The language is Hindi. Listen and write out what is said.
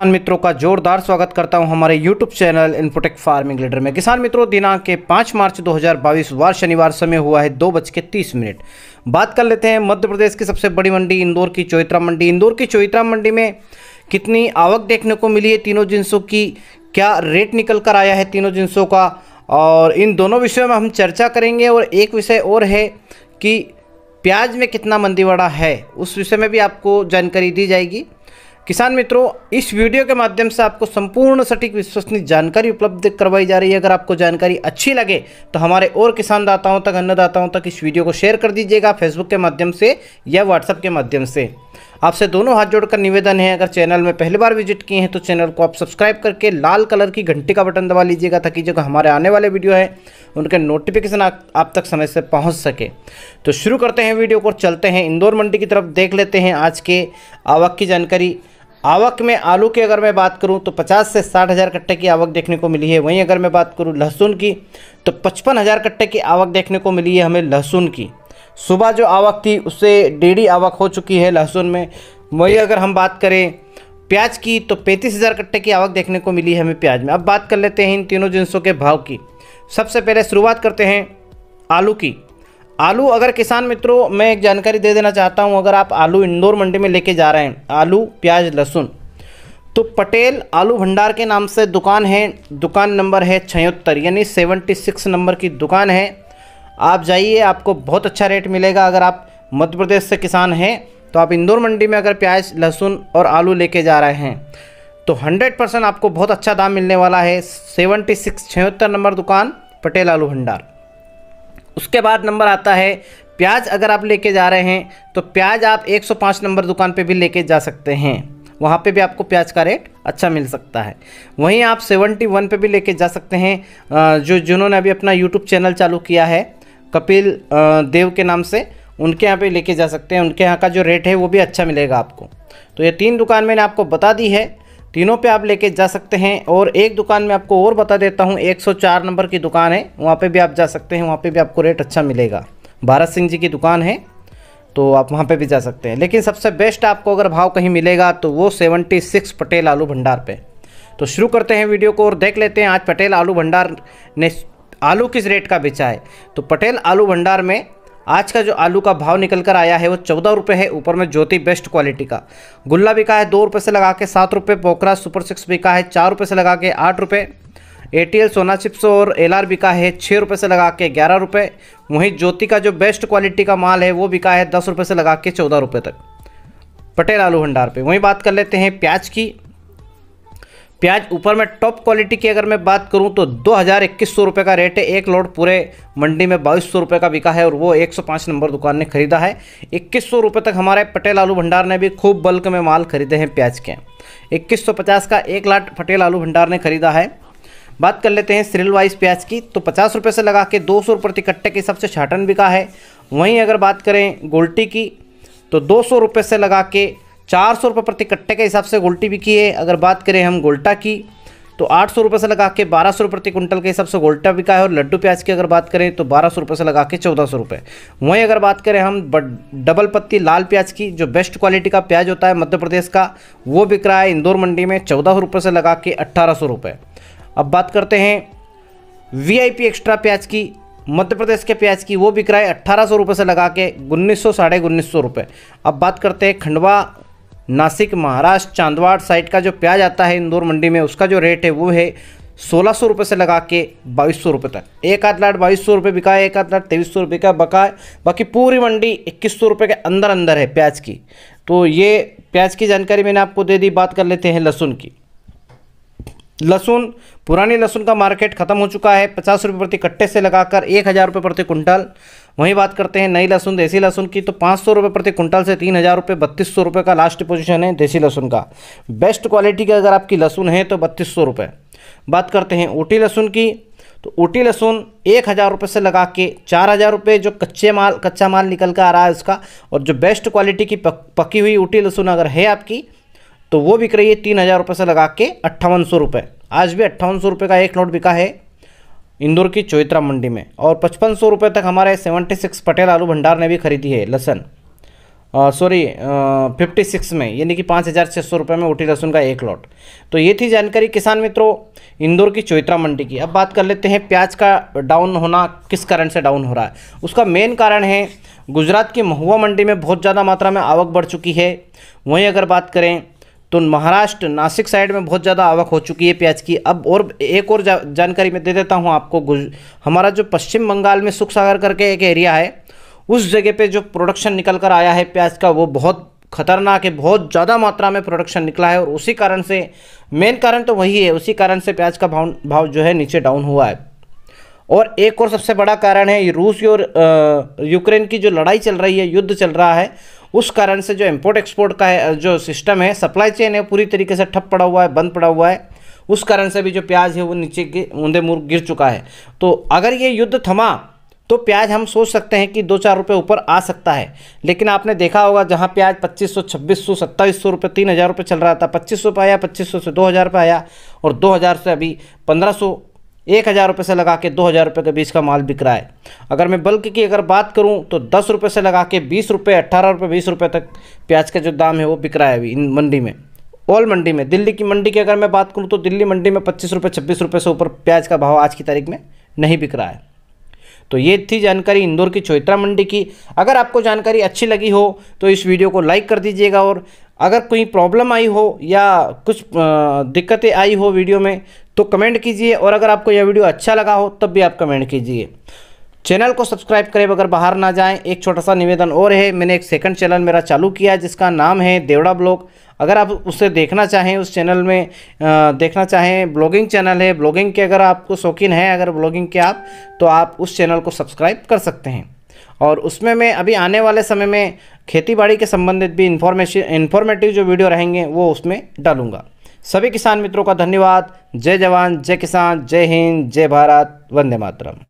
किसान मित्रों का जोरदार स्वागत करता हूं हमारे YouTube channel Inputech farming leader में किसान मित्रों दिनांक के पाँच मार्च 2022 वार शनिवार समय हुआ है दो बज के तीस मिनट बात कर लेते हैं मध्य प्रदेश की सबसे बड़ी मंडी इंदौर की चौitra मंडी इंदौर की चौत्रा मंडी में कितनी आवक देखने को मिली है तीनों जिनसों की क्या रेट निकल कर आया है तीनों जिनसों का और इन दोनों विषयों में हम चर्चा करेंगे और एक विषय और है कि प्याज में कितना मंदी बड़ा है उस विषय में भी आपको जानकारी दी जाएगी किसान मित्रों इस वीडियो के माध्यम से आपको संपूर्ण सटीक विश्वसनीय जानकारी उपलब्ध करवाई जा रही है अगर आपको जानकारी अच्छी लगे तो हमारे और किसान दाताओं तक अन्नदाताओं तक इस वीडियो को शेयर कर दीजिएगा फेसबुक के माध्यम से या व्हाट्सएप के माध्यम से आपसे दोनों हाथ जोड़कर निवेदन है अगर चैनल में पहली बार विजिट किए हैं तो चैनल को आप सब्सक्राइब करके लाल कलर की घंटी का बटन दबा लीजिएगा ताकि जो हमारे आने वाले वीडियो हैं उनके नोटिफिकेशन आप तक समय से पहुंच सके तो शुरू करते हैं वीडियो को चलते हैं इंदौर मंडी की तरफ देख लेते हैं आज के आवक की जानकारी आवक में आलू की अगर मैं बात करूं तो पचास से साठ हज़ार कट्टे की आवक देखने को मिली है वहीं अगर मैं बात करूं लहसुन की तो पचपन हज़ार कट्टे की आवक देखने को मिली है हमें लहसुन की सुबह जो आवक थी उससे डेढ़ी आवक हो चुकी है लहसुन में वहीं अगर हम बात करें प्याज की तो पैंतीस हज़ार कट्टे की आवक देखने को मिली है हमें प्याज में अब बात कर लेते हैं इन तीनों जिनसों के भाव की सबसे पहले शुरुआत करते हैं आलू की आलू अगर किसान मित्रों मैं एक जानकारी दे देना चाहता हूँ अगर आप आलू इंदौर मंडी में लेके जा रहे हैं आलू प्याज लहसुन तो पटेल आलू भंडार के नाम से दुकान है दुकान नंबर है छहत्तर यानी सेवेंटी सिक्स नंबर की दुकान है आप जाइए आपको बहुत अच्छा रेट मिलेगा अगर आप मध्य प्रदेश से किसान हैं तो आप इंदौर मंडी में अगर प्याज लहसुन और आलू लेके जा रहे हैं तो हंड्रेड परसेंट आपको बहुत अच्छा दाम मिलने वाला है सेवेंटी सिक्स नंबर दुकान पटेल आलू भंडार उसके बाद नंबर आता है प्याज अगर आप लेके जा रहे हैं तो प्याज आप 105 नंबर दुकान पे भी लेके जा सकते हैं वहाँ पे भी आपको प्याज का रेट अच्छा मिल सकता है वहीं आप 71 पे भी लेके जा सकते हैं जो जिन्होंने अभी अपना यूट्यूब चैनल चालू किया है कपिल देव के नाम से उनके यहाँ पे लेके जा सकते हैं उनके यहाँ का जो रेट है वो भी अच्छा मिलेगा आपको तो ये तीन दुकान मैंने आपको बता दी है तीनों पे आप लेके जा सकते हैं और एक दुकान में आपको और बता देता हूँ 104 नंबर की दुकान है वहाँ पे भी आप जा सकते हैं वहाँ पे भी आपको रेट अच्छा मिलेगा भारत सिंह जी की दुकान है तो आप वहाँ पे भी जा सकते हैं लेकिन सबसे बेस्ट आपको अगर भाव कहीं मिलेगा तो वो 76 पटेल आलू भंडार पे तो शुरू करते हैं वीडियो को और देख लेते हैं आज पटेल आलू भंडार ने आलू किस रेट का बेचा है तो पटेल आलू भंडार में आज का जो आलू का भाव निकल कर आया है वो चौदह रुपये है ऊपर में ज्योति बेस्ट क्वालिटी का गुल्ला बिका है दो रुपये से लगा के सात रुपये पोखरा सुपर सिक्स बिका है चार रुपये से लगा के आठ रुपये एटीएल सोना चिप्स और एल आर बिका है छः रुपये से लगा के ग्यारह रुपये वहीं ज्योति का जो बेस्ट क्वालिटी का माल है वो बिका है दस रुपये से लगा के चौदह रुपये तक पटेल आलू भंडार पर वहीं बात कर लेते हैं प्याज की प्याज ऊपर में टॉप क्वालिटी की अगर मैं बात करूं तो दो हज़ार इक्कीस सौ रुपये का रेट है एक लोड पूरे मंडी में बाईस सौ रुपये का बिका है और वो एक सौ पाँच नंबर दुकान ने खरीदा है इक्कीस सौ रुपये तक हमारे पटेल आलू भंडार ने भी खूब बल्क में माल खरीदे हैं प्याज के इक्कीस सौ पचास का एक लाट पटेल आलू भंडार ने खरीदा है बात कर लेते हैं सिरिल वाइज प्याज की तो पचास रुपये से लगा के दो सौ प्रति कट्टे के हिसाब से छाटन बिका है वहीं अगर बात करें गोल्टी की तो दो सौ रुपये से लगा के चार सौ रुपये प्रति कट्टे के हिसाब से गोल्टी बिकी है अगर बात करें हम गोल्टा की तो आठ सौ रुपये से लगा के बारह सौ प्रति कुंटल के हिसाब से गोल्टा बिका है और लड्डू प्याज की अगर बात करें तो बारह सौ रुपये से लगा के चौदह सौ रुपये वहीं अगर बात करें हम डबल पत्ती लाल प्याज की जो बेस्ट क्वालिटी का प्याज होता है मध्य प्रदेश का वो बिक रहा है इंदौर मंडी में चौदह सौ रुपये से लगा के अट्ठारह सौ रुपये अब बात करते हैं पी एक्स्ट्रा प्याज की मध्य प्रदेश के प्याज की वो बिक रहा है अट्ठारह सौ रुपये से लगा के उन्नीस सौ साढ़े उन्नीस सौ रुपये अब बात करते हैं खंडवा नासिक महाराष्ट्र चांदवाड़ साइड का जो प्याज आता है इंदौर मंडी में उसका जो रेट है वो है सोलह सौ रुपये से लगा के बाईस सौ रुपये तक एक आध लाट बाईस सौ रुपये बिका है एक आध लाट तेईस सौ रुपये का बका है बाकी पूरी मंडी इक्कीस सौ रुपये के अंदर अंदर है प्याज की तो ये प्याज की जानकारी मैंने आपको दे दी बात कर लेते हैं लहसुन की लहसुन पुरानी लहसुन का मार्केट खत्म हो चुका है पचास रुपये प्रति कट्टे से लगाकर एक हज़ार रुपये प्रति कुंटल वहीं बात करते हैं नई लहसुन देसी लहसुन की तो पाँच सौ रुपये प्रति कुंटल से तीन हज़ार रुपये बत्तीस सौ रुपये का लास्ट पोजीशन है देसी लहसुन का बेस्ट क्वालिटी की अगर आपकी लहसुन है तो बत्तीस सौ रुपये बात करते हैं ऊटी लहसुन की तो ऊटी लहसुन एक हज़ार रुपये से लगा के चार हज़ार रुपये जो कच्चे माल कच्चा माल निकल कर आ रहा है उसका और जो बेस्ट क्वालिटी की पक, पकी हुई ऊटी लहसुन अगर है आपकी तो वो बिक रही है तीन हज़ार रुपये से लगा के अट्ठावन सौ रुपये आज भी अट्ठावन सौ रुपये का एक नोट बिका है इंदौर की चोइत्रा मंडी में और पचपन सौ रुपये तक हमारे सेवेंटी सिक्स पटेल आलू भंडार ने भी खरीदी है लहसन सॉरी फिफ्टी सिक्स में यानी कि पाँच हज़ार छः सौ रुपये में उठी लहसुन का एक लॉट तो ये थी जानकारी किसान मित्रों इंदौर की चोइत्रा मंडी की अब बात कर लेते हैं प्याज का डाउन होना किस कारण से डाउन हो रहा है उसका मेन कारण है गुजरात की महुआ मंडी में बहुत ज़्यादा मात्रा में आवक बढ़ चुकी है वहीं अगर बात करें तो महाराष्ट्र नासिक साइड में बहुत ज़्यादा आवक हो चुकी है प्याज की अब और एक और जा, जानकारी मैं दे देता हूँ आपको हमारा जो पश्चिम बंगाल में सुख सागर करके एक एरिया है उस जगह पे जो प्रोडक्शन निकल कर आया है प्याज का वो बहुत खतरनाक है बहुत ज़्यादा मात्रा में प्रोडक्शन निकला है और उसी कारण से मेन कारण तो वही है उसी कारण से प्याज का भाव भाव जो है नीचे डाउन हुआ है और एक और सबसे बड़ा कारण है रूस और यूक्रेन की जो लड़ाई चल रही है युद्ध चल रहा है उस कारण से जो इम्पोर्ट एक्सपोर्ट का है जो सिस्टम है सप्लाई चेन है पूरी तरीके से ठप पड़ा हुआ है बंद पड़ा हुआ है उस कारण से भी जो प्याज है वो नीचे के ऊंधे मुर गिर चुका है तो अगर ये युद्ध थमा तो प्याज हम सोच सकते हैं कि दो चार रुपये ऊपर आ सकता है लेकिन आपने देखा होगा जहाँ प्याज पच्चीस सौ छब्बीस सौ सत्ताईस सौ रुपये तीन हज़ार रुपये चल रहा था पच्चीस सौ पर आया पच्चीस सौ से दो हज़ार आया और दो हज़ार से अभी पंद्रह सौ एक हज़ार रुपये से लगा के दो हज़ार रुपये के बीच का माल बिक रहा है अगर मैं बल्क की अगर बात करूँ तो दस रुपये से लगा के बीस रुपये अट्ठारह रुपये बीस रुपये तक प्याज का जो दाम है वो बिक रहा है अभी इन मंडी में ऑल मंडी में दिल्ली की मंडी की अगर मैं बात करूँ तो दिल्ली मंडी में पच्चीस रुपये छब्बीस रुपये से ऊपर प्याज का भाव आज की तारीख में नहीं बिक रहा है तो ये थी जानकारी इंदौर की चौitra मंडी की अगर आपको जानकारी अच्छी लगी हो तो इस वीडियो को लाइक कर दीजिएगा और अगर कोई प्रॉब्लम आई हो या कुछ दिक्कतें आई हो वीडियो में तो कमेंट कीजिए और अगर आपको यह वीडियो अच्छा लगा हो तब भी आप कमेंट कीजिए चैनल को सब्सक्राइब करें अगर बाहर ना जाएं एक छोटा सा निवेदन और है मैंने एक सेकंड चैनल मेरा चालू किया है जिसका नाम है देवड़ा ब्लॉग अगर आप उसे देखना चाहें उस चैनल में आ, देखना चाहें ब्लॉगिंग चैनल है ब्लॉगिंग के अगर आपको शौकीन है अगर ब्लॉगिंग के आप तो आप उस चैनल को सब्सक्राइब कर सकते हैं और उसमें मैं अभी आने वाले समय में खेती बाड़ी के संबंधित भी इन्फॉर्मेशन इन्फॉर्मेटिव जो वीडियो रहेंगे वो उसमें डालूँगा सभी किसान मित्रों का धन्यवाद जय जवान जय किसान जय हिंद जय भारत वंदे मातरम